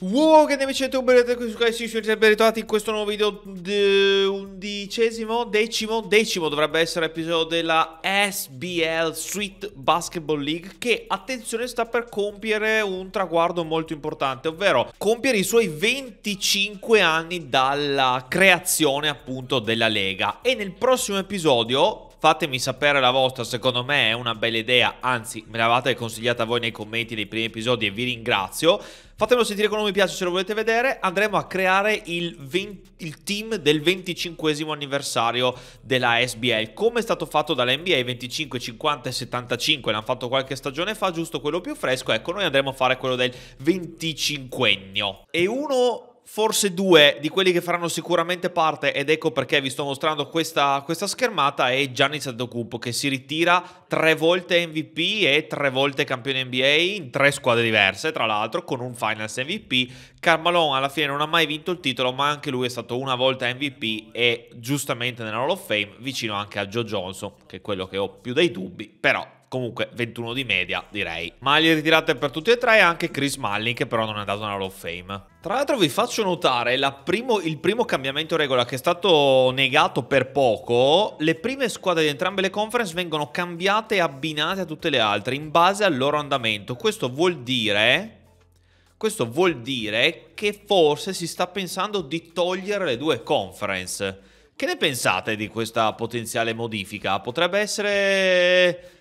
Wow, che nemici YouTube, benvenuti qui su Kaisis, bentornati in questo nuovo video undicesimo, decimo, decimo dovrebbe essere l'episodio della SBL Sweet Basketball League che, attenzione, sta per compiere un traguardo molto importante, ovvero compiere i suoi 25 anni dalla creazione appunto della Lega e nel prossimo episodio fatemi sapere la vostra, secondo me è una bella idea, anzi me l'avete consigliata voi nei commenti dei primi episodi e vi ringrazio. Fatemelo sentire con un mi piace se lo volete vedere, andremo a creare il, 20, il team del 25 anniversario della SBL, come è stato fatto dall'NBA 25, 50 e 75, l'hanno fatto qualche stagione fa, giusto quello più fresco, ecco noi andremo a fare quello del 25 E uno forse due di quelli che faranno sicuramente parte, ed ecco perché vi sto mostrando questa, questa schermata, è Gianni Antetokounmpo che si ritira tre volte MVP e tre volte campione NBA in tre squadre diverse, tra l'altro con un Finals MVP. Carmalone alla fine non ha mai vinto il titolo, ma anche lui è stato una volta MVP e giustamente nella Hall of Fame, vicino anche a Joe Johnson, che è quello che ho più dei dubbi, però comunque 21 di media direi. Maglie ritirate per tutti e tre, e anche Chris Mullin che però non è andato nella Hall of Fame. Tra l'altro vi faccio notare primo, il primo cambiamento regola che è stato negato per poco, le prime squadre di entrambe le conference vengono cambiate e abbinate a tutte le altre in base al loro andamento. Questo vuol dire... Questo vuol dire che forse si sta pensando di togliere le due conference. Che ne pensate di questa potenziale modifica? Potrebbe essere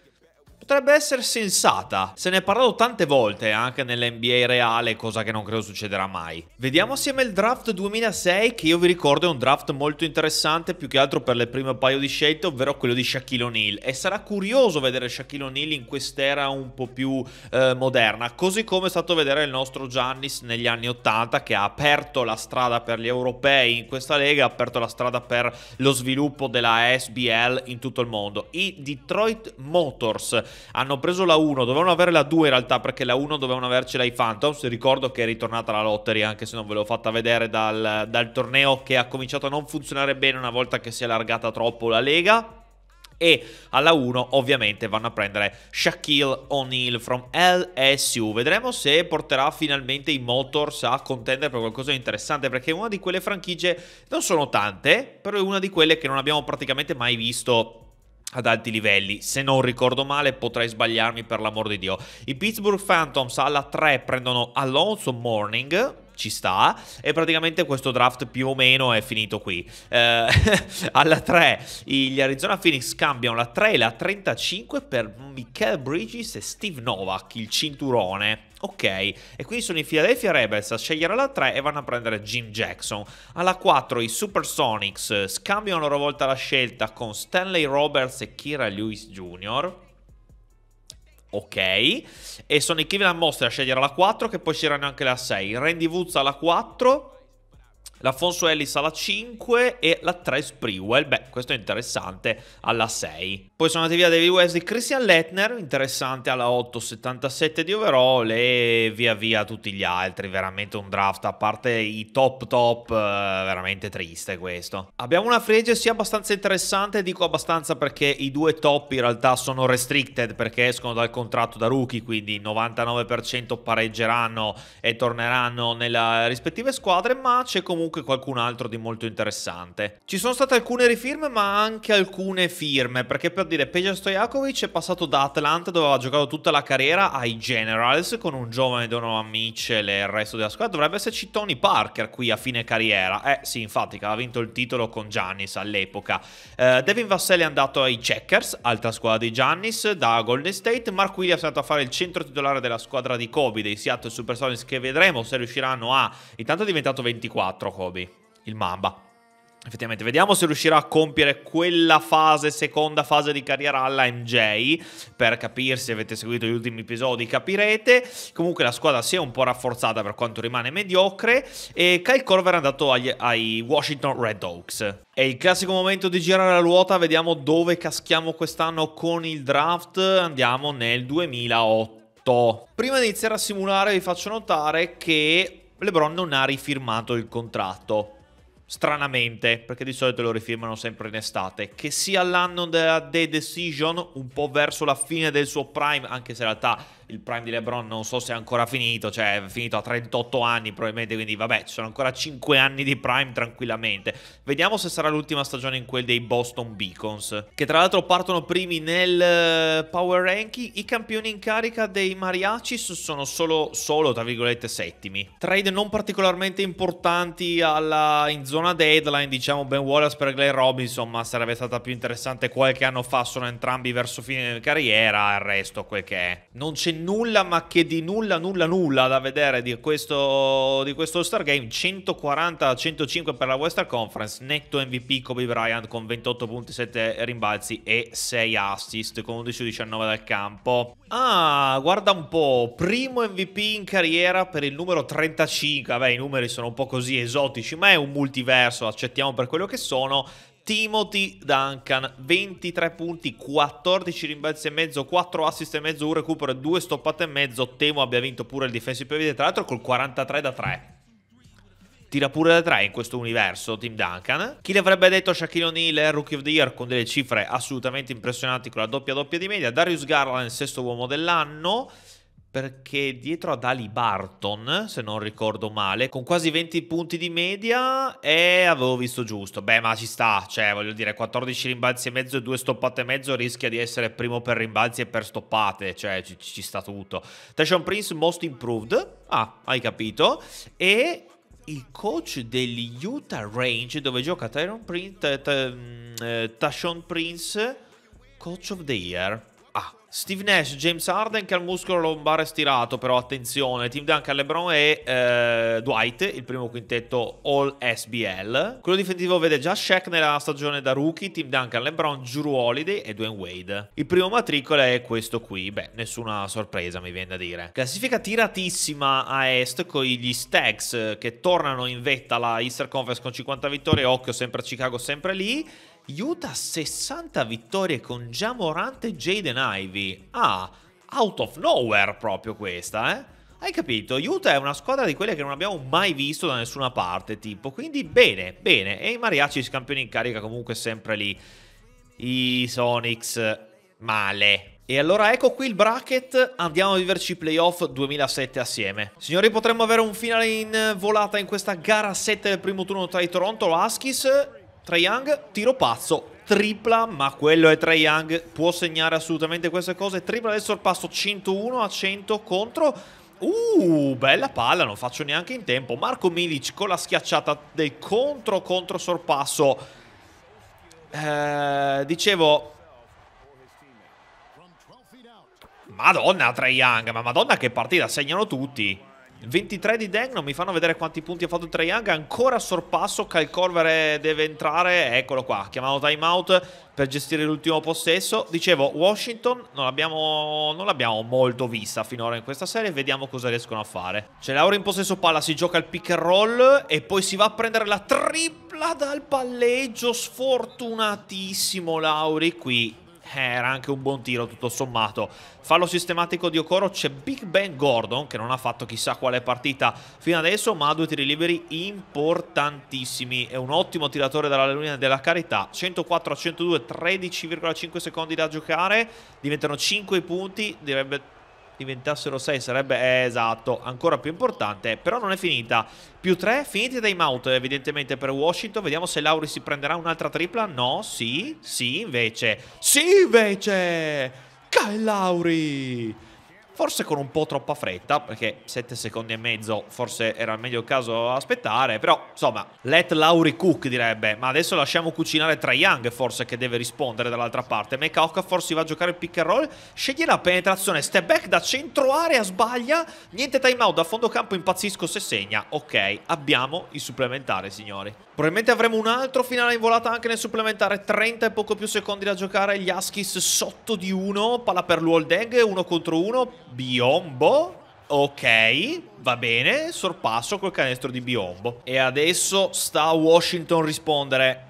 potrebbe essere sensata. Se ne è parlato tante volte anche nell'NBA reale, cosa che non credo succederà mai. Vediamo assieme il draft 2006, che io vi ricordo è un draft molto interessante, più che altro per le prime paio di scelte, ovvero quello di Shaquille O'Neal. E sarà curioso vedere Shaquille O'Neal in quest'era un po' più eh, moderna, così come è stato vedere il nostro Giannis negli anni 80, che ha aperto la strada per gli europei in questa lega, ha aperto la strada per lo sviluppo della SBL in tutto il mondo. I Detroit Motors hanno preso la 1, dovevano avere la 2 in realtà perché la 1 dovevano avercela i Phantoms, ricordo che è ritornata la lottery anche se non ve l'ho fatta vedere dal, dal torneo che ha cominciato a non funzionare bene una volta che si è allargata troppo la Lega e alla 1 ovviamente vanno a prendere Shaquille O'Neal from LSU. Vedremo se porterà finalmente i Motors a contendere per qualcosa di interessante perché è una di quelle franchigie, non sono tante, però è una di quelle che non abbiamo praticamente mai visto ad alti livelli. Se non ricordo male, potrei sbagliarmi per l'amor di Dio. I Pittsburgh Phantoms alla 3 prendono Alonso Morning. Ci sta, e praticamente questo draft più o meno è finito qui. Eh, alla 3 gli Arizona Phoenix cambiano la 3 e la 35 per Michael Bridges e Steve Novak, il cinturone. Ok, e quindi sono i Philadelphia Rebels a scegliere la 3 e vanno a prendere Jim Jackson. Alla 4 i Supersonics scambiano a loro volta la scelta con Stanley Roberts e Kira Lewis Jr. Ok, e sono i Cleveland Monster a scegliere la 4 che poi sceglieranno anche la 6. Randy Woods alla 4 L'Afonso Ellis alla 5 e la 3 Sprewell, beh questo è interessante, alla 6. Poi sono andati via David West Wesley, Christian Lettner, interessante alla 8, 77 di overall e via via tutti gli altri, veramente un draft, a parte i top top, eh, veramente triste questo. Abbiamo una free sia abbastanza interessante, dico abbastanza perché i due top in realtà sono restricted perché escono dal contratto da rookie, quindi il 99% pareggeranno e torneranno nelle rispettive squadre, ma c'è comunque comunque qualcun altro di molto interessante. Ci sono state alcune rifirme ma anche alcune firme perché per dire Peja Stojakovic è passato da Atlanta dove aveva giocato tutta la carriera ai Generals con un giovane Donovan Mitchell e il resto della squadra. Dovrebbe esserci Tony Parker qui a fine carriera. Eh sì infatti che aveva vinto il titolo con Giannis all'epoca. Eh, Devin Vasselli è andato ai Checkers, altra squadra di Giannis, da Golden State. Mark Williams è andato a fare il centro titolare della squadra di Kobe dei Seattle Supersonics che vedremo se riusciranno a... Intanto è diventato 24 hobby, il Mamba. Effettivamente, vediamo se riuscirà a compiere quella fase, seconda fase di carriera alla MJ. Per capirsi, se avete seguito gli ultimi episodi, capirete. Comunque la squadra si è un po' rafforzata per quanto rimane mediocre. E Kyle Corver è andato agli, ai Washington Red Hawks. È il classico momento di girare la ruota, vediamo dove caschiamo quest'anno con il draft. Andiamo nel 2008. Prima di iniziare a simulare vi faccio notare che LeBron non ha rifirmato il contratto. Stranamente, perché di solito lo rifirmano sempre in estate. Che sia l'anno della The Decision, un po' verso la fine del suo prime, anche se in realtà il prime di LeBron non so se è ancora finito, cioè è finito a 38 anni probabilmente, quindi vabbè, ci sono ancora 5 anni di prime tranquillamente. Vediamo se sarà l'ultima stagione in quel dei Boston Beacons, che tra l'altro partono primi nel eh, Power Ranking. I campioni in carica dei Mariachis sono solo, solo tra virgolette, settimi. Trade non particolarmente importanti alla, in zona deadline, diciamo Ben Wallace per Glenn Robinson, ma sarebbe stata più interessante qualche anno fa, sono entrambi verso fine carriera, il resto quel che è. Non c'è nulla, ma che di nulla, nulla, nulla da vedere di questo, di questo Star Game. 140 105 per la Western Conference, netto MVP Kobe Bryant con 28.7 rimbalzi e 6 assist con 11-19 dal campo. Ah, guarda un po', primo MVP in carriera per il numero 35. Vabbè, i numeri sono un po' così esotici, ma è un multiverso, accettiamo per quello che sono. Timothy Duncan, 23 punti, 14 rimbalzi e mezzo, 4 assist e mezzo, un recupero e 2 stoppate e mezzo. Temo abbia vinto pure il defensive PVD, tra l'altro col 43 da 3. Tira pure da 3 in questo universo Tim Duncan. Chi le avrebbe detto Shaquille O'Neal, Rookie of the Year, con delle cifre assolutamente impressionanti con la doppia doppia di media. Darius Garland, sesto uomo dell'anno perché dietro ad Ali Barton, se non ricordo male, con quasi 20 punti di media e avevo visto giusto. Beh, ma ci sta, cioè voglio dire 14 rimbalzi e mezzo e 2 stoppate e mezzo rischia di essere primo per rimbalzi e per stoppate, cioè ci, ci sta tutto. Tashon Prince most improved. Ah, hai capito. E il coach degli Utah Range dove gioca Tashon eh, mm, eh, Prince, coach of the year. Ah, Steve Nash, James Harden che ha il muscolo lombare stirato, però attenzione, Team Duncan, LeBron e eh, Dwight, il primo quintetto All SBL. Quello difensivo vede già Shaq nella stagione da rookie, Team Duncan, LeBron, Juru Holiday e Dwayne Wade. Il primo matricola è questo qui, beh, nessuna sorpresa mi viene da dire. Classifica tiratissima a est con gli Stags eh, che tornano in vetta alla Easter Conference con 50 vittorie, occhio sempre a Chicago, sempre lì. Utah 60 vittorie con Jamorant e Jaden Ivy. Ah, out of nowhere proprio questa, eh? Hai capito? Utah è una squadra di quelle che non abbiamo mai visto da nessuna parte, tipo. Quindi bene, bene. E i Mariachi campioni in carica comunque sempre lì. I Sonics male. E allora ecco qui il bracket, andiamo a viverci i playoff 2007 assieme. Signori potremmo avere un finale in eh, volata in questa gara 7 del primo turno tra i Toronto Huskies Trae Young, tiro pazzo, tripla, ma quello è Trae Young, può segnare assolutamente queste cose. Tripla del sorpasso 101 a 100 contro Uh, bella palla, non faccio neanche in tempo. Marco Milic con la schiacciata del contro contro sorpasso. Eh, dicevo Madonna Trae Young, ma madonna che partita, segnano tutti. 23 di Deng, non mi fanno vedere quanti punti ha fatto Treyang, ancora sorpasso, Calcorvere deve entrare, eccolo qua, chiamato timeout per gestire l'ultimo possesso. Dicevo, Washington non l'abbiamo, molto vista finora in questa serie, vediamo cosa riescono a fare. C'è Laura in possesso palla, si gioca il pick and roll e poi si va a prendere la tripla dal palleggio, sfortunatissimo Lauri qui eh, era anche un buon tiro tutto sommato. Fallo sistematico di Okoro, c'è Big Ben Gordon che non ha fatto chissà quale partita fino adesso, ma ha due tiri liberi importantissimi. È un ottimo tiratore dalla linea della carità, 104 a 102, 13,5 secondi da giocare, diventano 5 punti, direbbe diventassero 6 sarebbe eh, esatto ancora più importante però non è finita più 3 finiti time out evidentemente per Washington vediamo se Lauri si prenderà un'altra tripla no sì sì invece sì invece Kyle Lauri forse con un po' troppa fretta, perché 7 secondi e mezzo forse era meglio il caso aspettare, però insomma, let Lauri cook direbbe, ma adesso lasciamo cucinare tra Young forse che deve rispondere dall'altra parte, Meka Okafor si va a giocare il pick and roll, sceglie la penetrazione, step back da centro area, sbaglia, niente timeout, da fondo campo impazzisco se segna, ok, abbiamo il supplementare signori. Probabilmente avremo un altro finale in volata anche nel supplementare. 30 e poco più secondi da giocare. Gli Askis sotto di 1. Palla per l'Uoldeg. 1 contro 1. Biombo. Ok, va bene, sorpasso col canestro di Biombo. E adesso sta a Washington rispondere.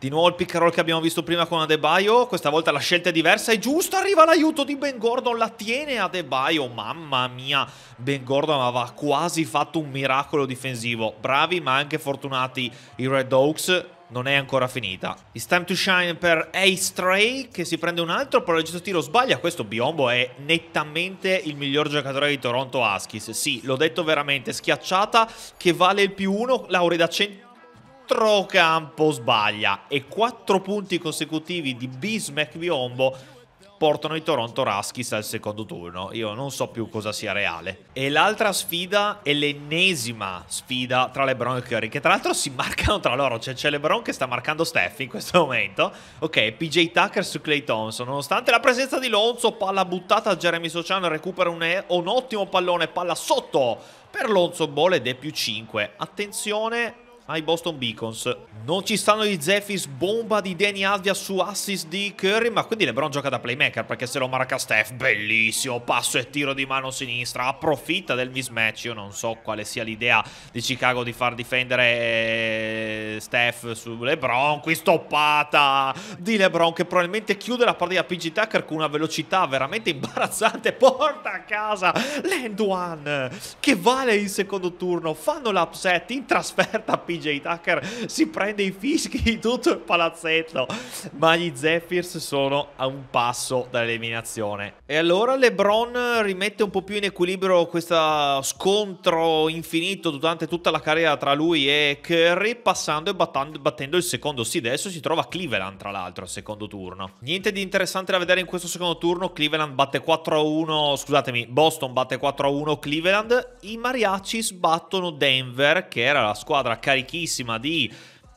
Di nuovo il pick and roll che abbiamo visto prima con Adebayo. Questa volta la scelta è diversa è giusto, Arriva l'aiuto di Ben Gordon. La tiene Adebayo. Mamma mia, Ben Gordon aveva quasi fatto un miracolo difensivo. Bravi ma anche fortunati i Red Oaks non è ancora finita. It's time to shine per Ace Trey che si prende un altro, però il giusto tiro sbaglia. Questo Biombo è nettamente il miglior giocatore di Toronto Huskies. Sì, l'ho detto veramente, schiacciata che vale il più uno, Lauri da 100 centrocampo sbaglia e quattro punti consecutivi di Bismack Biombo portano i Toronto Raskis al secondo turno. Io non so più cosa sia reale. E l'altra sfida è l'ennesima sfida tra LeBron e Curry, che tra l'altro si marcano tra loro. Cioè c'è LeBron che sta marcando Steph in questo momento. Ok, PJ Tucker su Clay Thompson. Nonostante la presenza di Lonzo, palla buttata a Jeremy Socian, recupera un, e un ottimo pallone, palla sotto per Lonzo Ball ed è più 5. Attenzione ai Boston Beacons. Non ci stanno gli Zephyrs, bomba di Danny Alvia su assist di Curry, ma quindi LeBron gioca da playmaker perché se lo marca Steph, bellissimo, passo e tiro di mano sinistra, approfitta del mismatch, io non so quale sia l'idea di Chicago di far difendere eh, Steph su LeBron, qui stoppata di LeBron che probabilmente chiude la partita PG Tucker con una velocità veramente imbarazzante, porta a casa l'end one che vale il secondo turno, fanno l'upset in trasferta PG DJ Tucker si prende i fischi di tutto il palazzetto, ma gli Zephyrs sono a un passo dall'eliminazione. E allora LeBron rimette un po' più in equilibrio questo scontro infinito durante tutta la carriera tra lui e Curry, passando e battendo il secondo seed. Adesso si trova Cleveland, tra l'altro, al secondo turno. Niente di interessante da vedere in questo secondo turno. Cleveland batte 4-1, scusatemi, Boston batte 4-1 Cleveland. I Mariachi sbattono Denver, che era la squadra caricata carichissima di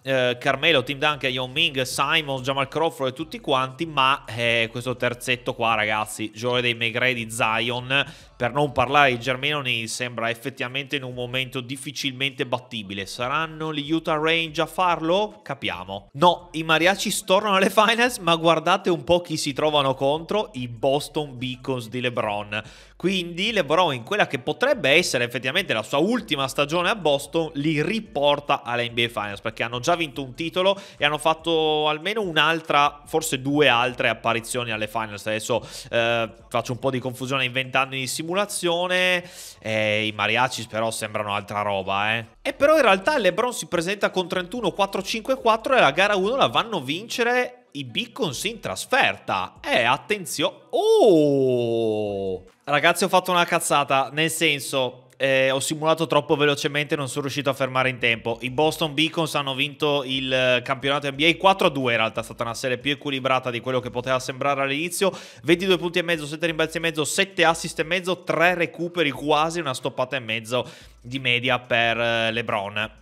eh, Carmelo, Tim Duncan, Yao Ming, Simon, Jamal Crawford e tutti quanti, ma eh, questo terzetto qua ragazzi, gioia dei Megre di Zion, per non parlare di Germenoni, sembra effettivamente in un momento difficilmente battibile. Saranno gli Utah Range a farlo? Capiamo. No, i Mariachi stornano alle finals, ma guardate un po' chi si trovano contro, i Boston Beacons di LeBron. Quindi LeBron in quella che potrebbe essere effettivamente la sua ultima stagione a Boston li riporta alla NBA Finals perché hanno già vinto un titolo e hanno fatto almeno un'altra, forse due altre apparizioni alle Finals. Adesso eh, faccio un po' di confusione inventando in simulazione, eh, i mariachi però sembrano altra roba. Eh. E però in realtà LeBron si presenta con 31-4-5-4 e la gara 1 la vanno a vincere i Beacons in trasferta. Eh, attenzione. Oh! Ragazzi, ho fatto una cazzata. Nel senso, eh, ho simulato troppo velocemente, e non sono riuscito a fermare in tempo. I Boston Beacons hanno vinto il campionato NBA 4-2, in realtà è stata una serie più equilibrata di quello che poteva sembrare all'inizio. 22 punti e mezzo, 7 rimbalzi e mezzo, 7 assist e mezzo, 3 recuperi quasi, una stoppata e mezzo di media per eh, LeBron.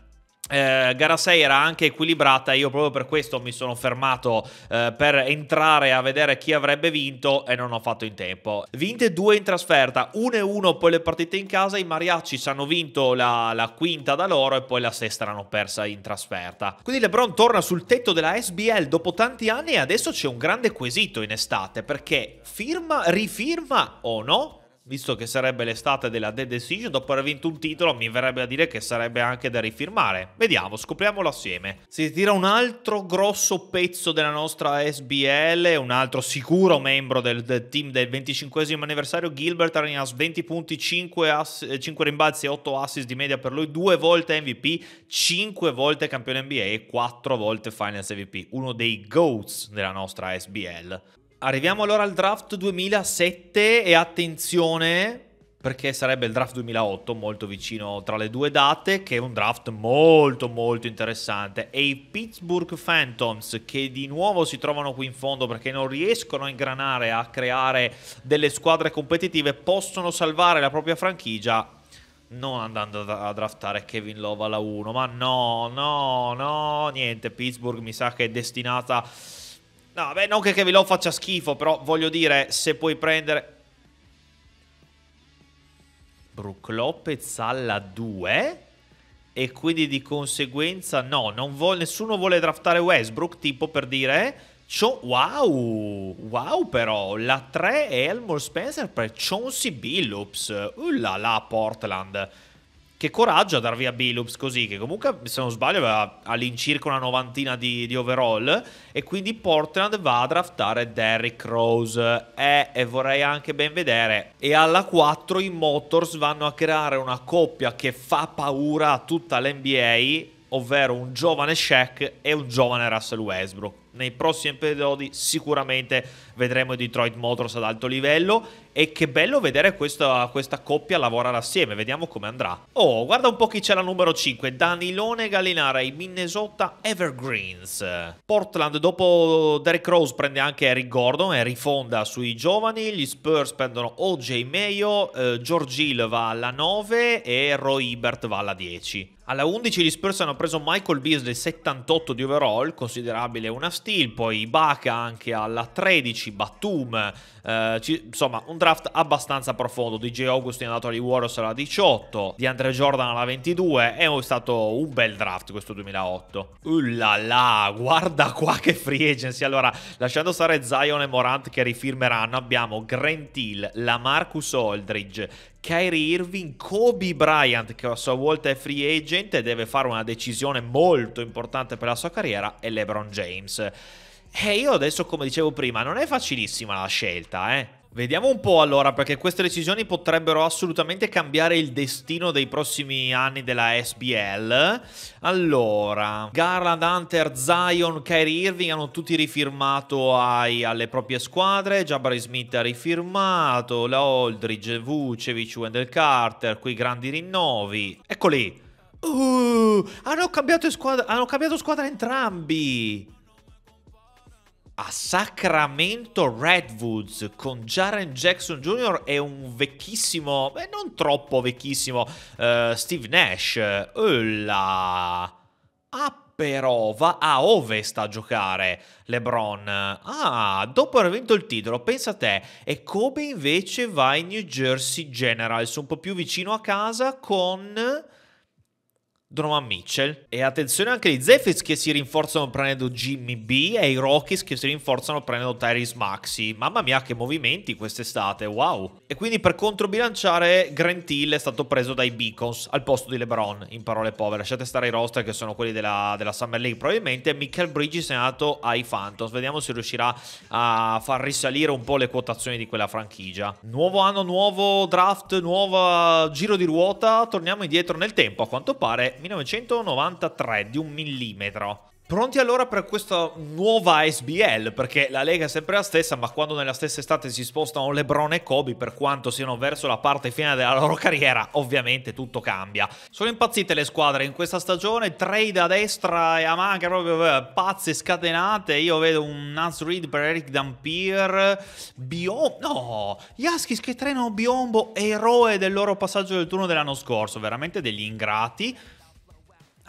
Eh, gara 6 era anche equilibrata, io proprio per questo mi sono fermato eh, per entrare a vedere chi avrebbe vinto e non ho fatto in tempo. Vinte 2 in trasferta, 1-1 poi le partite in casa, i Mariacis hanno vinto la, la, quinta da loro e poi la sesta l'hanno persa in trasferta. Quindi LeBron torna sul tetto della SBL dopo tanti anni e adesso c'è un grande quesito in estate perché firma, rifirma o no visto che sarebbe l'estate della Dead Decision, dopo aver vinto un titolo mi verrebbe a dire che sarebbe anche da rifirmare. Vediamo, scopriamolo assieme. Si tira un altro grosso pezzo della nostra SBL, un altro sicuro membro del, del team del 25 anniversario, Gilbert Arenas, 20 punti, 5, ass- 5 rimbalzi e 8 assist di media per lui, 2 volte MVP, 5 volte campione NBA e 4 volte Finals MVP, uno dei GOATs della nostra SBL. Arriviamo allora al draft 2007 e attenzione perché sarebbe il draft 2008 molto vicino tra le due date che è un draft molto molto interessante e i Pittsburgh Phantoms che di nuovo si trovano qui in fondo perché non riescono a ingranare a creare delle squadre competitive possono salvare la propria franchigia non andando a draftare Kevin Love alla 1 ma no no no niente Pittsburgh mi sa che è destinata a No, beh, non che Kevin Love faccia schifo, però voglio dire, se puoi prendere... Brook Lopez alla 2 e quindi di conseguenza no, vuole, nessuno vuole draftare Westbrook, tipo per dire... Eh, Cho, wow, wow però, la 3 è Elmore Spencer per Chauncey Billups. Uh la Portland che coraggio a dar via Billups così, che comunque se non sbaglio aveva all'incirca una novantina di, di overall e quindi Portland va a draftare Derrick Rose eh, e vorrei anche ben vedere. E alla 4 i Motors vanno a creare una coppia che fa paura a tutta l'NBA, ovvero un giovane Shaq e un giovane Russell Westbrook nei prossimi episodi sicuramente vedremo Detroit Motors ad alto livello e che bello vedere questa, questa coppia lavorare assieme, vediamo come andrà. Oh, guarda un po' chi c'è la numero 5, Danilone Gallinara, i Minnesota Evergreens. Portland dopo Derrick Rose prende anche Eric Gordon e rifonda sui giovani, gli Spurs prendono OJ Mayo, eh, George Hill va alla 9 e Roy Ebert va alla 10. Alla 11 gli Spurs hanno preso Michael Beasley 78 di overall, considerabile una stima Steele, poi Ibaka anche alla 13, Batum, eh, ci, insomma un draft abbastanza profondo, DJ August è andato agli Warriors alla 18, di Andre Jordan alla 22, è stato un bel draft questo 2008. Ullala, guarda qua che free agency, allora lasciando stare Zion e Morant che rifirmeranno abbiamo Grant Hill, la Marcus Aldridge, Kyrie Irving, Kobe Bryant che a sua volta è free agent e deve fare una decisione molto importante per la sua carriera e LeBron James. E eh, io adesso come dicevo prima non è facilissima la scelta, eh Vediamo un po' allora, perché queste decisioni potrebbero assolutamente cambiare il destino dei prossimi anni della SBL. Allora, Garland, Hunter, Zion, Kyrie Irving hanno tutti rifirmato ai, alle proprie squadre. Jabari Smith ha rifirmato, la Aldridge, Vucevic, Wendell Carter, qui grandi rinnovi. Eccoli. Uh, hanno cambiato squadra, hanno cambiato squadra entrambi a Sacramento Redwoods con Jaren Jackson Jr. e un vecchissimo, beh non troppo vecchissimo, uh, Steve Nash. Ulla! Eh, ah, però va a ovest a giocare LeBron. Ah, dopo aver vinto il titolo, pensa a te. E Kobe invece va in New Jersey Generals, un po' più vicino a casa con Donovan Mitchell. E attenzione anche ai Zephyrs che si rinforzano prendendo Jimmy B e i Rockies che si rinforzano prendendo Tyrese Maxi. Mamma mia che movimenti quest'estate, wow. E quindi per controbilanciare Grant Hill è stato preso dai Beacons al posto di LeBron, in parole povere. Lasciate stare i roster che sono quelli della, della Summer League probabilmente. Michael Bridges è nato ai Phantoms. Vediamo se riuscirà a far risalire un po' le quotazioni di quella franchigia. Nuovo anno, nuovo draft, nuovo giro di ruota. Torniamo indietro nel tempo. A quanto pare 1993 di un millimetro. Pronti allora per questa nuova SBL, perché la Lega è sempre la stessa, ma quando nella stessa estate si spostano Lebron e Kobe, per quanto siano verso la parte finale della loro carriera, ovviamente tutto cambia. Sono impazzite le squadre in questa stagione, trade a destra e a manca, proprio eh, pazze scatenate, io vedo un Nance Reed per Eric Dampier, Biombo, no, Jaskis che trenano Biombo, eroe del loro passaggio del turno dell'anno scorso, veramente degli ingrati.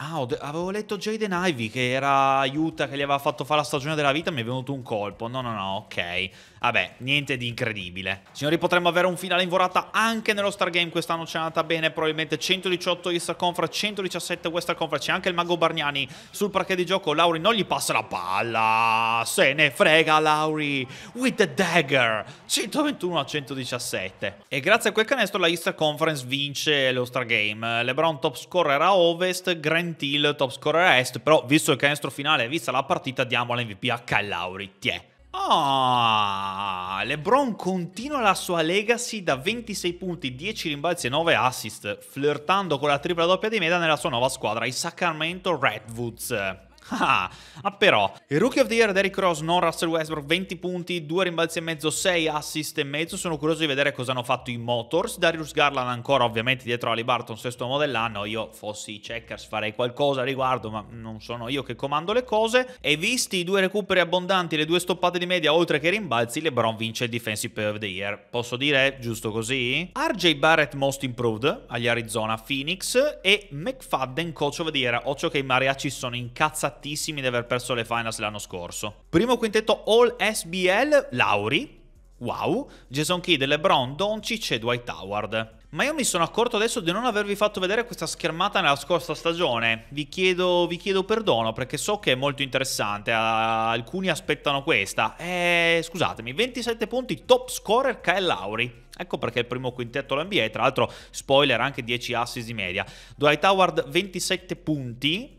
Ah, avevo letto Jaden Ivy che era Utah che gli aveva fatto fare la stagione della vita, mi è venuto un colpo. No, no, no, ok. Vabbè, niente di incredibile. Signori, potremmo avere un finale in vorata anche nello Stargame. Quest'anno c'è andata bene, probabilmente 118 East Conference, 117 West Conference. C'è anche il mago Bargnani sul parquet di gioco. Lauri non gli passa la palla. Se ne frega Lauri. With the dagger. 121 a 117. E grazie a quel canestro la East Conference vince lo Stargame. LeBron top scorer a Ovest, Grand Grant Hill, top scorer a est, però visto il canestro finale e vista la partita diamo l'MVP a Kyle Lowry, tiè. Ah, LeBron continua la sua legacy da 26 punti, 10 rimbalzi e 9 assist, flirtando con la tripla doppia di meta nella sua nuova squadra, i Sacramento Redwoods. Ah, ah, però. Il rookie of the year Derrick Rose, non Russell Westbrook, 20 punti, 2 rimbalzi e mezzo, 6 assist e mezzo. Sono curioso di vedere cosa hanno fatto i Motors. Darius Garland ancora ovviamente dietro Ali Barton, sesto uomo dell'anno. Io fossi i Checkers farei qualcosa a riguardo, ma non sono io che comando le cose. E visti i due recuperi abbondanti, le due stoppate di media oltre che i rimbalzi, LeBron vince il Defensive Player of the Year. Posso dire giusto così? RJ Barrett Most Improved agli Arizona Phoenix e McFadden Coach of the Year. Occhio che i mariachi sono incazzati impattissimi di aver perso le finals l'anno scorso. Primo quintetto All SBL, Lauri, wow, Jason Kidd, LeBron, Doncic e Dwight Howard. Ma io mi sono accorto adesso di non avervi fatto vedere questa schermata nella scorsa stagione. Vi chiedo, vi chiedo perdono perché so che è molto interessante. alcuni aspettano questa. Eh, scusatemi, 27 punti, top scorer Kyle Lauri. Ecco perché il primo quintetto all'NBA, Tra l'altro, spoiler, anche 10 assist di media. Dwight Howard 27 punti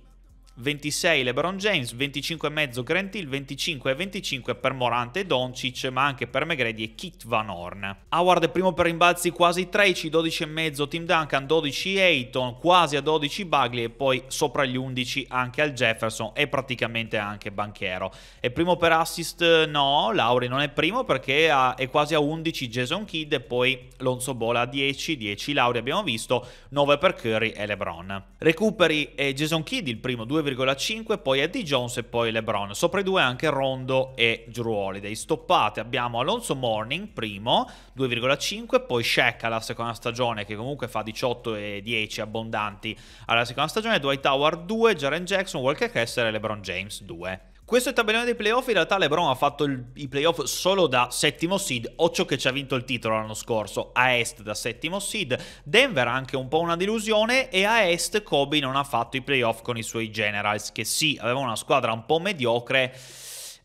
26 LeBron James, 25,5 Grant Hill, 25 e 25 per Morante e Doncic, ma anche per Megredi e Kit Van Horn. Howard è primo per rimbalzi quasi 13, 12,5 Tim Duncan, 12 Ayton, quasi a 12 Bagley e poi sopra gli 11 anche al Jefferson e praticamente anche Banchero. È primo per assist? No, Lauri non è primo perché è quasi a 11 Jason Kidd e poi Lonzo Bola a 10, 10 Lauri abbiamo visto, 9 per Curry e LeBron. Recuperi e eh, Jason Kidd il primo 2,5 1,5, poi Eddie Jones e poi LeBron. Sopra i due anche Rondo e Drew Holiday. Stoppate abbiamo Alonso Morning, primo, 2,5, poi Shaq alla seconda stagione che comunque fa 18 e 10 abbondanti alla seconda stagione, Dwight Howard 2, Jaren Jackson, Walker Kessler e LeBron James 2. Questo tabellone dei playoff in realtà LeBron ha fatto il, i playoff solo da settimo seed, Occhio che ci ha vinto il titolo l'anno scorso, a est da settimo seed, Denver ha anche un po' una delusione e a est Kobe non ha fatto i playoff con i suoi generals che sì, avevano una squadra un po' mediocre.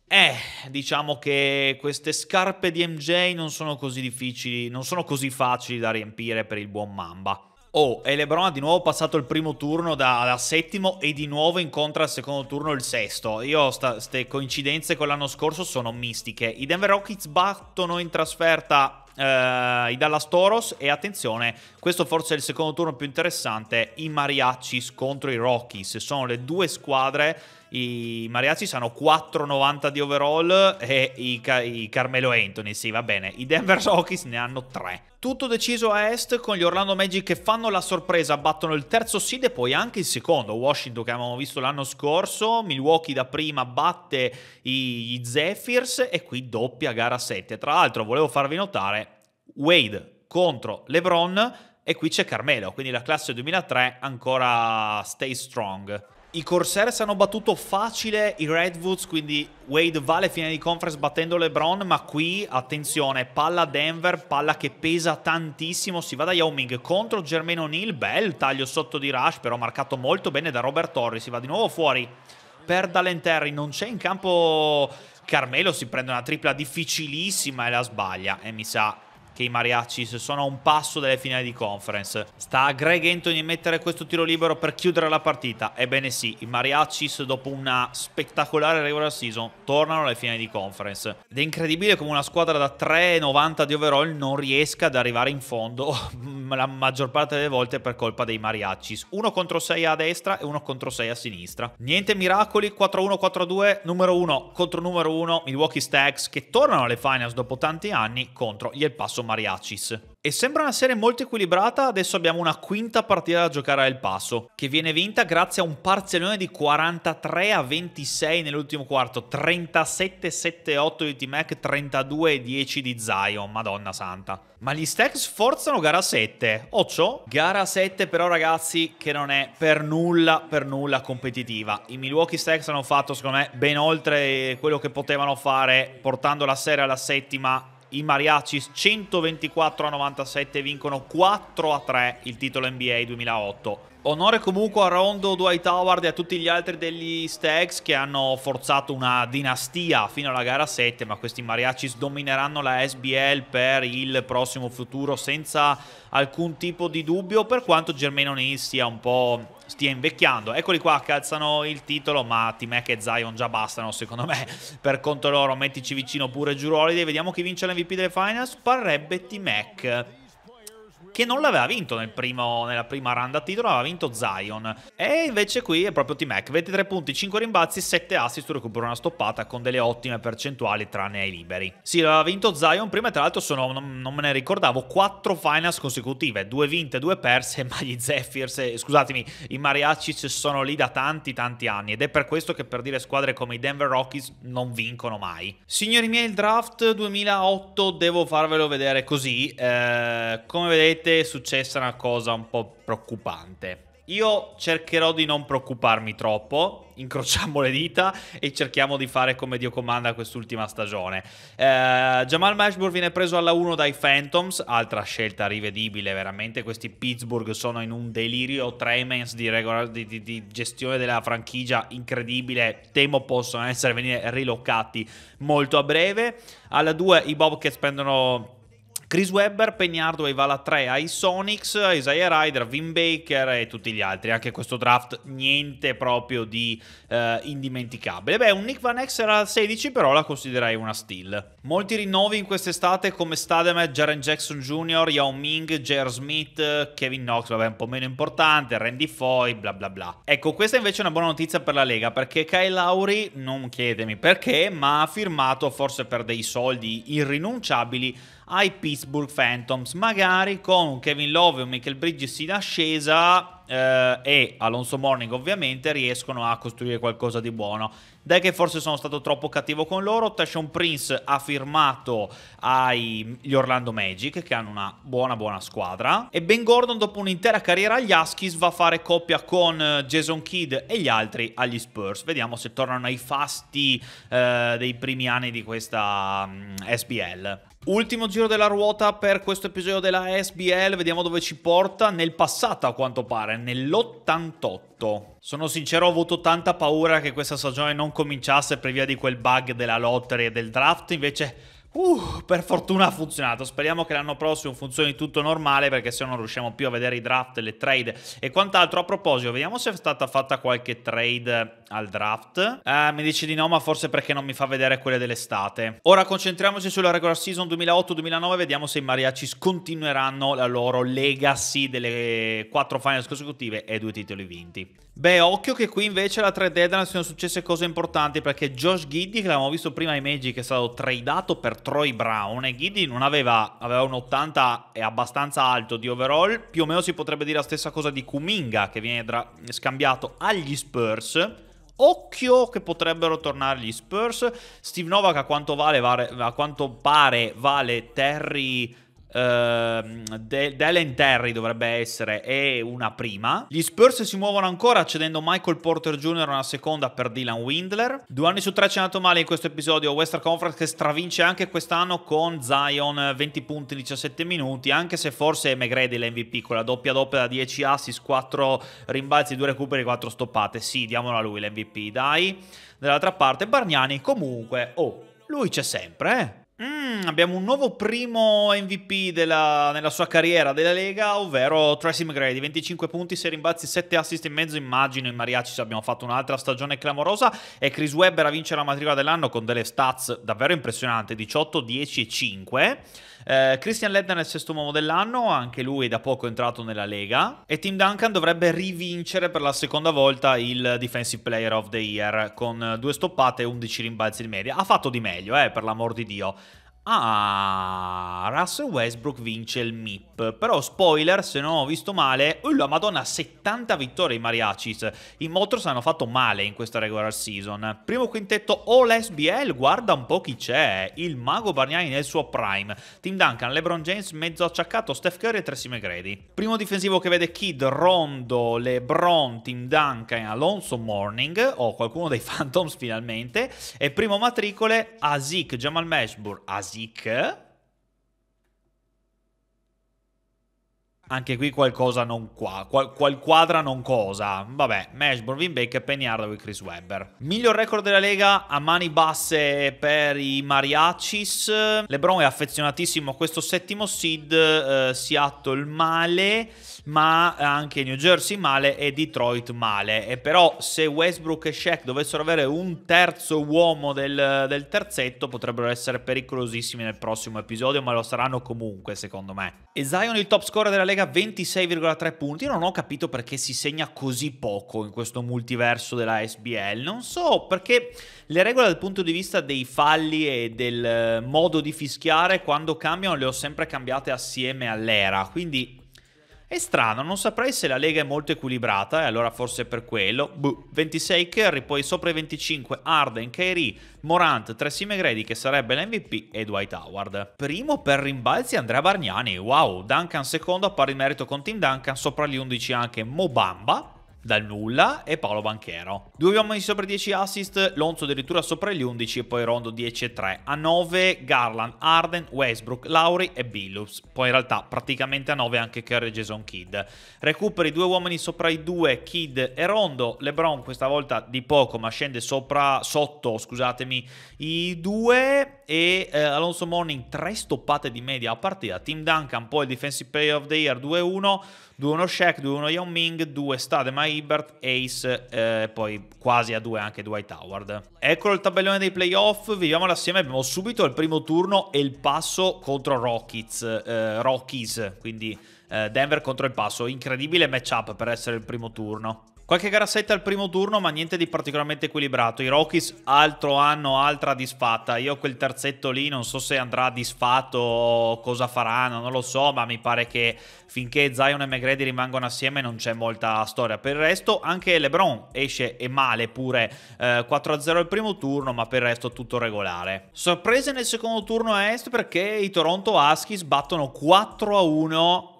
Eh, diciamo che queste scarpe di MJ non sono così difficili, non sono così facili da riempire per il buon Mamba. Oh, e Lebron ha di nuovo passato il primo turno da, da settimo e di nuovo incontra al secondo turno il sesto. Io queste coincidenze con l'anno scorso sono mistiche. I Denver Rockets battono in trasferta Uh, i Dallas Toros e attenzione, questo forse è il secondo turno più interessante, i Mariachis contro i Rockies, sono le due squadre i Mariachi hanno 4,90 di overall e i, i, Carmelo Anthony, sì va bene, i Denver Rockies ne hanno 3. Tutto deciso a est con gli Orlando Magic che fanno la sorpresa, battono il terzo seed e poi anche il secondo, Washington che avevamo visto l'anno scorso, Milwaukee da prima batte i, i Zephyrs e qui doppia gara 7. Tra l'altro volevo farvi notare Wade contro LeBron e qui c'è Carmelo, quindi la classe 2003 ancora stay strong i Corsairs hanno battuto facile i Redwoods, quindi Wade vale fine di conference battendo LeBron, ma qui attenzione, palla Denver, palla che pesa tantissimo, si va da Yao Ming contro Germain O'Neill, bel taglio sotto di Rush, però marcato molto bene da Robert Torri, si va di nuovo fuori per Dalenterri, non c'è in campo Carmelo, si prende una tripla difficilissima e la sbaglia e mi sa che i Mariachis sono a un passo delle finali di conference. Sta a Greg Anthony mettere questo tiro libero per chiudere la partita. Ebbene sì, i Mariachis dopo una spettacolare regular season tornano alle finali di conference. Ed è incredibile come una squadra da 3,90 di overall non riesca ad arrivare in fondo la maggior parte delle volte per colpa dei Mariachis. Uno contro 6 a destra e uno contro 6 a sinistra. Niente miracoli, 4-1, 4-2, numero 1 contro numero 1, Milwaukee Stacks che tornano alle finals dopo tanti anni contro gli El Paso Mariachis. E sembra una serie molto equilibrata, adesso abbiamo una quinta partita da giocare al passo, che viene vinta grazie a un parzialone di 43 a 26 nell'ultimo quarto, 37-7-8 di T-Mac, 32-10 di Zion, madonna santa. Ma gli Stacks forzano gara 7, occio? Gara 7 però ragazzi che non è per nulla, per nulla competitiva. I Milwaukee Stacks hanno fatto secondo me ben oltre quello che potevano fare portando la serie alla settima i Mariachi 124 a 97 vincono 4 a 3 il titolo NBA 2008. Onore comunque a Rondo, Dwight Howard e a tutti gli altri degli Stags che hanno forzato una dinastia fino alla gara 7, ma questi Mariachis domineranno la SBL per il prossimo futuro senza alcun tipo di dubbio, per quanto Germano O'Neill sia un po' stia invecchiando. Eccoli qua, che alzano il titolo, ma T-Mac e Zion già bastano, secondo me, per conto loro. Mettici vicino pure Giurolide, vediamo chi vince l'MVP delle finals. Parrebbe T-Mac che non l'aveva vinto nel primo, nella prima a titolo, aveva vinto Zion. E invece qui è proprio T-Mac, 23 punti, 5 rimbalzi, 7 assist, recupera una stoppata con delle ottime percentuali tranne ai liberi. Sì, l'aveva vinto Zion prima, e tra l'altro sono, non, non, me ne ricordavo, 4 finals consecutive, 2 vinte, 2 perse, ma gli Zephyrs, eh, scusatemi, i Mariachi sono lì da tanti tanti anni ed è per questo che per dire squadre come i Denver Rockies non vincono mai. Signori miei, il draft 2008 devo farvelo vedere così, eh, come vedete effettivamente è successa una cosa un po' preoccupante. Io cercherò di non preoccuparmi troppo, incrociamo le dita e cerchiamo di fare come Dio comanda quest'ultima stagione. Eh, Jamal Mashburn viene preso alla 1 dai Phantoms, altra scelta rivedibile, veramente questi Pittsburgh sono in un delirio tremens di, regola, di, di, di gestione della franchigia incredibile, temo possono essere venire rilocati molto a breve. Alla 2 i Bobcats prendono Chris Webber, Penny Hardway, Vala 3 ai Sonics, Isaiah Ryder, Vin Baker e tutti gli altri. Anche questo draft niente proprio di eh, indimenticabile. Beh, un Nick Van Exer al 16 però la considerai una steal. Molti rinnovi in quest'estate come Stademet, Jaren Jackson Jr., Yao Ming, J.R. Smith, Kevin Knox, vabbè un po' meno importante, Randy Foy, bla bla bla. Ecco, questa invece è una buona notizia per la Lega perché Kyle Lauri, non chiedemi perché, ma ha firmato forse per dei soldi irrinunciabili ai Pittsburgh Phantoms, magari con Kevin Love e Michael Bridges in ascesa eh, e Alonso Morning ovviamente riescono a costruire qualcosa di buono. Dai che forse sono stato troppo cattivo con loro, Tashon Prince ha firmato agli Orlando Magic che hanno una buona buona squadra e Ben Gordon dopo un'intera carriera agli Huskies va a fare coppia con eh, Jason Kidd e gli altri agli Spurs. Vediamo se tornano ai fasti eh, dei primi anni di questa mh, mm, SBL. Ultimo giro della ruota per questo episodio della SBL, vediamo dove ci porta, nel passato a quanto pare, nell'88. Sono sincero, ho avuto tanta paura che questa stagione non cominciasse per via di quel bug della lottery e del draft, invece Uh, per fortuna ha funzionato. Speriamo che l'anno prossimo funzioni tutto normale perché se no non riusciamo più a vedere i draft, le trade e quant'altro. A proposito, vediamo se è stata fatta qualche trade al draft. Eh, mi dici di no, ma forse perché non mi fa vedere quelle dell'estate. Ora concentriamoci sulla regular season 2008-2009, vediamo se i Mariacis continueranno la loro legacy delle quattro finals consecutive e due titoli vinti. Beh, occhio che qui invece alla 3 deadline sono successe cose importanti perché Josh Giddy, che l'abbiamo visto prima ai Magic, è stato tradato per Troy Brown e Giddy non aveva, aveva un 80 e abbastanza alto di overall, più o meno si potrebbe dire la stessa cosa di Kuminga che viene scambiato agli Spurs. Occhio che potrebbero tornare gli Spurs. Steve Novak a quanto, vale, vale, a quanto pare vale Terry uh, Terry dovrebbe essere e una prima. Gli Spurs si muovono ancora cedendo Michael Porter Jr. una seconda per Dylan Windler. Due anni su tre ci è andato male in questo episodio Western Conference che stravince anche quest'anno con Zion 20 punti 17 minuti, anche se forse è McGrady l'MVP con la doppia doppia da 10 assist, 4 rimbalzi, 2 recuperi, 4 stoppate. Sì, diamolo a lui l'MVP, dai. Dall'altra parte Bargnani comunque, oh, lui c'è sempre, eh. Mm, abbiamo un nuovo primo MVP della, nella sua carriera della Lega, ovvero Tracy McGrady, 25 punti, 6 rimbalzi, 7 assist e mezzo, immagino in Mariachi abbiamo fatto un'altra stagione clamorosa e Chris Webber a vincere la matricola dell'anno con delle stats davvero impressionanti, 18, 10 e 5. Eh, Christian Ledner è il sesto uomo dell'anno, anche lui da poco è entrato nella Lega. E Tim Duncan dovrebbe rivincere per la seconda volta il Defensive Player of the Year con due stoppate e 11 rimbalzi in media. Ha fatto di meglio, eh, per l'amor di Dio. Ah, Russell Westbrook vince il MIP. Però spoiler, se non ho visto male, oh la madonna, 70 vittorie i Mariachis. I Motors hanno fatto male in questa regular season. Primo quintetto All SBL, guarda un po' chi c'è. Il mago Bargnani nel suo prime. Tim Duncan, LeBron James mezzo acciaccato, Steph Curry e Tracy McGrady. Primo difensivo che vede Kid, Rondo, LeBron, Tim Duncan, Alonso Morning, o oh, qualcuno dei Phantoms finalmente. E primo matricole Azik, Jamal Meshbur, Azik Classic. Anche qui qualcosa non qua, qual, qual non cosa. Vabbè, Mesh, Borvin Bake, Penny Hardaway, Chris Webber. Miglior record della Lega a mani basse per i Mariachis. Lebron è affezionatissimo a questo settimo seed, eh, Seattle male ma anche New Jersey male e Detroit male. E però se Westbrook e Shaq dovessero avere un terzo uomo del, del terzetto potrebbero essere pericolosissimi nel prossimo episodio, ma lo saranno comunque secondo me. E Zion il top scorer della Lega 26,3 punti, Io non ho capito perché si segna così poco in questo multiverso della SBL, non so perché le regole dal punto di vista dei falli e del eh, modo di fischiare quando cambiano le ho sempre cambiate assieme all'era, quindi è strano, non saprei se la lega è molto equilibrata, e allora forse per quello. Buh. 26 Curry, poi sopra i 25 Arden, Kyrie, Morant, Tracy McGrady che sarebbe l'MVP e Dwight Howard. Primo per rimbalzi Andrea Bargnani, wow, Duncan secondo a pari merito con Tim Duncan, sopra gli 11 anche Mobamba, dal nulla e Paolo Banchero. Due uomini sopra 10 assist, Lonzo addirittura sopra gli 11 e poi Rondo 10 e 3. A 9 Garland, Arden, Westbrook, Lauri e Billups. Poi in realtà praticamente a 9 anche Curry e Jason Kidd. Recuperi due uomini sopra i 2, Kidd e Rondo. LeBron questa volta di poco ma scende sopra, sotto scusatemi, i 2 e eh, Alonso Morning 3 stoppate di media a partita. Team Duncan poi il Defensive Player of the Year 2-1. 2 uno Shaq, 2 uno Yao Ming, 2 Stadema Ibert, Ace, eh, poi quasi a 2 anche Dwight Howard. Eccolo il tabellone dei playoff, viviamola assieme, abbiamo subito il primo turno e il passo contro Rockets, eh, Rockies, quindi eh, Denver contro il passo, incredibile matchup per essere il primo turno. Qualche gara 7 al primo turno, ma niente di particolarmente equilibrato. I Rockies, altro anno, altra disfatta. Io quel terzetto lì non so se andrà disfatto o cosa faranno, non lo so, ma mi pare che finché Zion e McGrady rimangono assieme non c'è molta storia. Per il resto anche LeBron esce e male pure eh, 4-0 al primo turno, ma per il resto tutto regolare. Sorprese nel secondo turno a Est perché i Toronto Huskies battono 4-1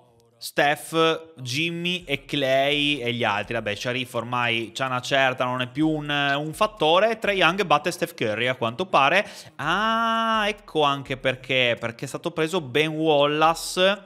Steph, Jimmy e Clay e gli altri. Vabbè, Sharif ormai c'ha una certa, non è più un, un fattore. Trey Young batte Steph Curry a quanto pare. Ah, ecco anche perché. Perché è stato preso Ben Wallace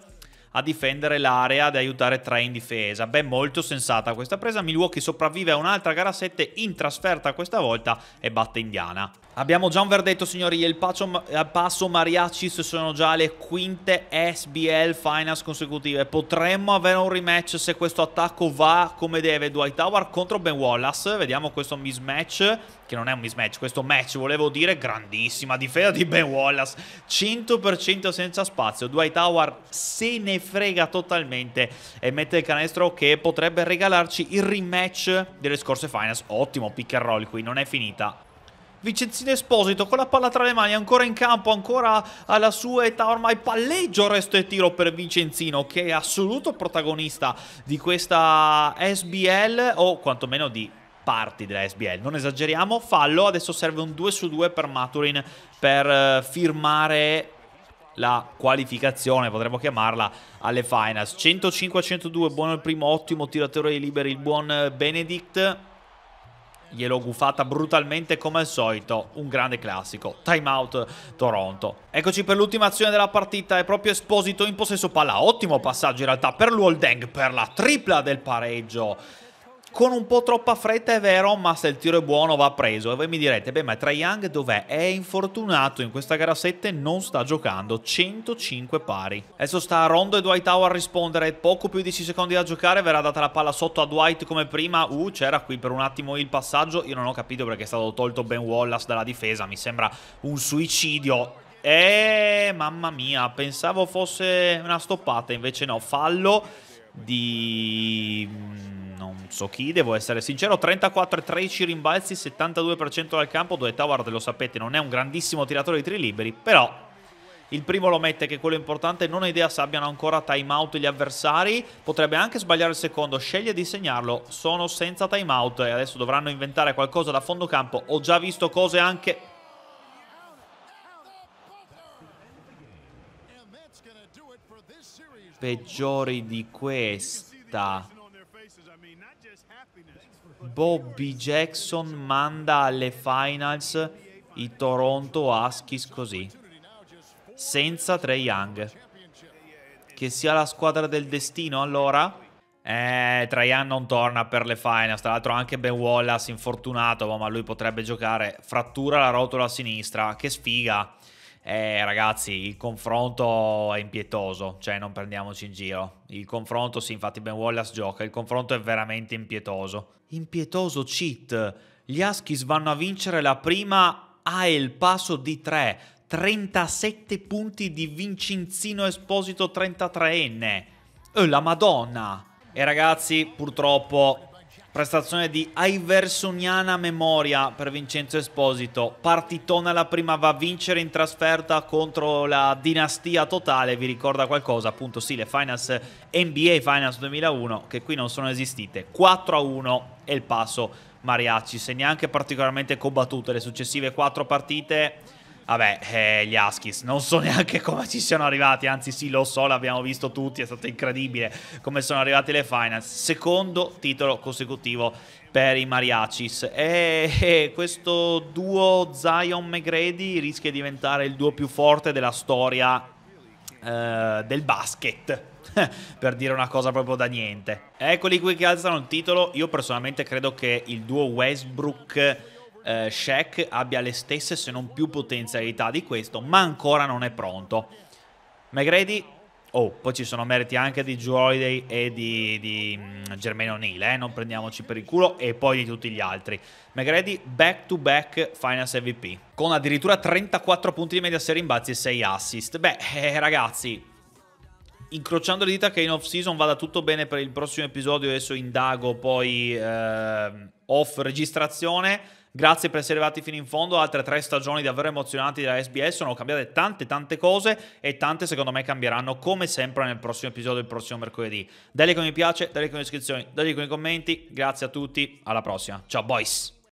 a difendere l'area ad aiutare Trey in difesa. Beh, molto sensata questa presa. Milwaukee sopravvive a un'altra gara 7 in trasferta questa volta e batte Indiana. Abbiamo già un verdetto, signori. Il Passo, eh, passo Mariacis sono già le quinte SBL Finals consecutive. Potremmo avere un rematch se questo attacco va come deve. Dwight Tower contro Ben Wallace. Vediamo questo mismatch, che non è un mismatch, questo match, volevo dire, grandissima difesa di Ben Wallace. 100% senza spazio. Dwight Tower se ne frega totalmente e mette il canestro che potrebbe regalarci il rematch delle scorse Finals. Ottimo pick and roll qui, non è finita. Vincenzino Esposito con la palla tra le mani, ancora in campo, ancora alla sua età, ormai palleggio, resto e tiro per Vincenzino che è assoluto protagonista di questa SBL o quantomeno di parti della SBL, non esageriamo, fallo, adesso serve un 2 su 2 per Maturin per eh, firmare la qualificazione, potremmo chiamarla, alle finals. 105-102, buono il primo, ottimo tiratore di liberi, il buon eh, Benedict gliel'ho gufata brutalmente come al solito, un grande classico, timeout Toronto. Eccoci per l'ultima azione della partita, è proprio Esposito in possesso palla, ottimo passaggio in realtà per l'Oldeng per la tripla del pareggio con un po' troppa fretta è vero, ma se il tiro è buono va preso. E voi mi direte, beh ma Trae Young dov'è? È infortunato, in questa gara 7 non sta giocando, 105 pari. Adesso sta Rondo e Dwight Howe a rispondere, poco più di 10 secondi da giocare, verrà data la palla sotto a Dwight come prima. Uh, c'era qui per un attimo il passaggio, io non ho capito perché è stato tolto Ben Wallace dalla difesa, mi sembra un suicidio. Eh, mamma mia, pensavo fosse una stoppata, invece no, fallo di mm, non so chi, devo essere sincero, 34 e 13 rimbalzi, 72% dal campo, dove Toward lo sapete non è un grandissimo tiratore di tri liberi, però il primo lo mette che quello importante, non ho idea se abbiano ancora timeout gli avversari, potrebbe anche sbagliare il secondo, sceglie di segnarlo, sono senza timeout e adesso dovranno inventare qualcosa da fondo campo, ho già visto cose anche peggiori di questa. Bobby Jackson manda alle finals i Toronto Huskies così, senza Trey Young. Che sia la squadra del destino allora? Eh, Traian non torna per le finals. Tra l'altro, anche Ben Wallace, infortunato, ma lui potrebbe giocare. Frattura la rotola sinistra. Che sfiga. Eh, ragazzi, il confronto è impietoso, cioè non prendiamoci in giro. Il confronto, sì, infatti Ben Wallace gioca, il confronto è veramente impietoso. Impietoso cheat. Gli Huskies vanno a vincere la prima a il passo di 3. 37 punti di Vincenzino Esposito 33enne. Oh, eh, la Madonna! E ragazzi, purtroppo Prestazione di Iversoniana memoria per Vincenzo Esposito. Partitona la prima va a vincere in trasferta contro la dinastia totale. Vi ricorda qualcosa? Appunto sì, le finals NBA Finals 2001 che qui non sono esistite. 4 a 1 è il passo Mariacci. Se neanche particolarmente combattute le successive 4 partite Vabbè, eh, gli Askis, non so neanche come ci siano arrivati, anzi sì, lo so, l'abbiamo visto tutti, è stato incredibile come sono arrivati le finals. Secondo titolo consecutivo per i Mariachis. E, e questo duo Zion-McGrady rischia di diventare il duo più forte della storia eh, del basket per dire una cosa proprio da niente. Eccoli qui che alzano il titolo. Io personalmente credo che il duo Westbrook eh, Shaq abbia le stesse se non più potenzialità di questo, ma ancora non è pronto. McGrady, oh, poi ci sono meriti anche di Drew Holiday e di, di um, mm, Germaine O'Neill, eh, non prendiamoci per il culo, e poi di tutti gli altri. McGrady back to back Finals MVP, con addirittura 34 punti di media serie rimbalzi e 6 assist. Beh, eh, ragazzi, incrociando le dita che in off season vada tutto bene per il prossimo episodio, adesso indago poi eh, off registrazione Grazie per essere arrivati fino in fondo, altre tre stagioni davvero emozionanti della SBS, sono cambiate tante tante cose e tante secondo me cambieranno come sempre nel prossimo episodio, il prossimo mercoledì. Dai like mi piace, dai like con le iscrizioni, dai like con i commenti, grazie a tutti, alla prossima, ciao boys!